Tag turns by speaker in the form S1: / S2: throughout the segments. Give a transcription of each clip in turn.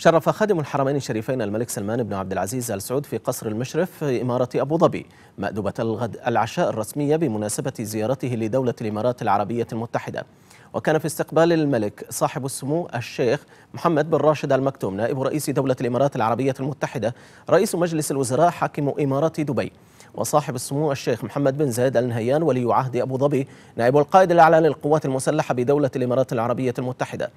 S1: شرف خادم الحرمين الشريفين الملك سلمان بن عبد العزيز ال سعود في قصر المشرف في إمارة أبو ظبي مأدبة الغد العشاء الرسمية بمناسبة زيارته لدولة الإمارات العربية المتحدة وكان في استقبال الملك صاحب السمو الشيخ محمد بن راشد المكتوم نائب رئيس دولة الإمارات العربية المتحدة رئيس مجلس الوزراء حاكم إمارة دبي وصاحب السمو الشيخ محمد بن زايد آل نهيان ولي عهد أبو ظبي نائب القائد الأعلى للقوات المسلحة بدولة الإمارات العربية المتحدة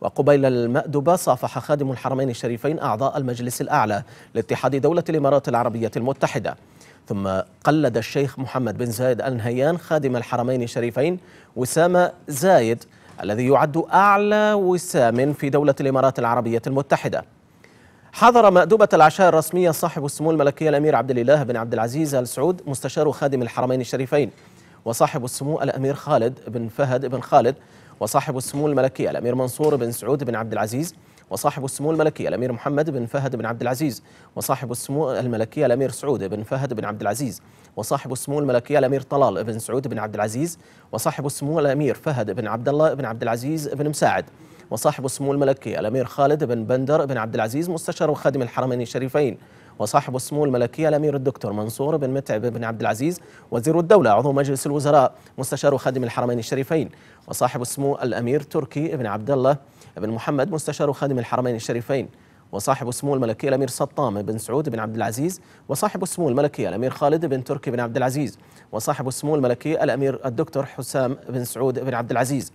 S1: وقبيل المأدبة صافح خادم الحرمين الشريفين أعضاء المجلس الأعلى لاتحاد دولة الإمارات العربية المتحدة ثم قلد الشيخ محمد بن زايد آل نهيان خادم الحرمين الشريفين وسام زايد الذي يعد أعلى وسام في دولة الإمارات العربية المتحدة حضر مأدبة العشاء الرسمية صاحب السمو الملكية الأمير عبد الإله بن عبد العزيز آل سعود مستشار خادم الحرمين الشريفين وصاحب السمو الأمير خالد بن فهد بن خالد وصاحب السمو الملكي الأمير منصور بن سعود بن عبد العزيز وصاحب السمو الملكي الأمير محمد بن فهد بن عبد العزيز وصاحب السمو الملكي الأمير سعود بن فهد بن عبد العزيز وصاحب السمو الملكي الأمير طلال بن سعود بن عبد العزيز وصاحب السمو الأمير فهد بن عبد الله بن عبد العزيز بن مساعد وصاحب السمو الملكي الأمير خالد بن بندر بن عبد العزيز مستشار وخادم الحرمين الشريفين وصاحب السمو الملكية الأمير الدكتور منصور بن متعب بن عبد العزيز وزير الدولة عضو مجلس الوزراء مستشار خادم الحرمين الشريفين وصاحب السمو الأمير تركي بن عبد الله بن محمد مستشار خادم الحرمين الشريفين وصاحب السمو الملكي الامير سطام بن سعود بن عبد العزيز وصاحب السمو الملكي الامير خالد بن تركي بن عبد العزيز وصاحب السمو الملكي الامير الدكتور حسام بن سعود بن عبد العزيز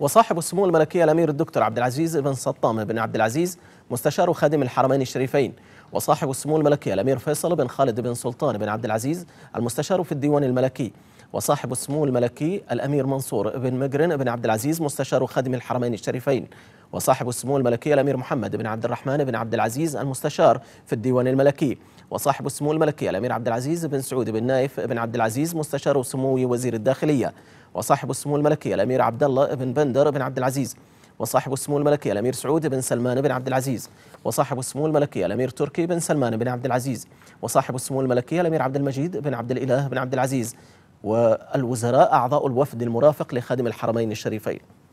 S1: وصاحب السمو الملكي الامير الدكتور عبد العزيز بن سطام بن عبد العزيز مستشار خادم الحرمين الشريفين وصاحب السمو الملكي الأمير فيصل بن خالد بن سلطان بن عبد العزيز المستشار في الديوان الملكي وصاحب السمو الملكي الأمير منصور بن مجرن بن عبد العزيز مستشار خادم الحرمين الشريفين وصاحب السمو الملكي الأمير محمد بن عبد الرحمن بن عبد العزيز المستشار في الديوان الملكي وصاحب السمو الملكي الأمير عبد العزيز بن سعود بن نايف بن عبد العزيز مستشار سمو وزير الداخلية وصاحب السمو الملكي الأمير عبد الله بن بندر بن عبد العزيز وصاحب السمو الملكي الامير سعود بن سلمان بن عبد العزيز وصاحب السمو الملكي الامير تركي بن سلمان بن عبد العزيز وصاحب السمو الملكي الامير عبد المجيد بن عبد الاله بن عبد العزيز والوزراء اعضاء الوفد المرافق لخادم الحرمين الشريفين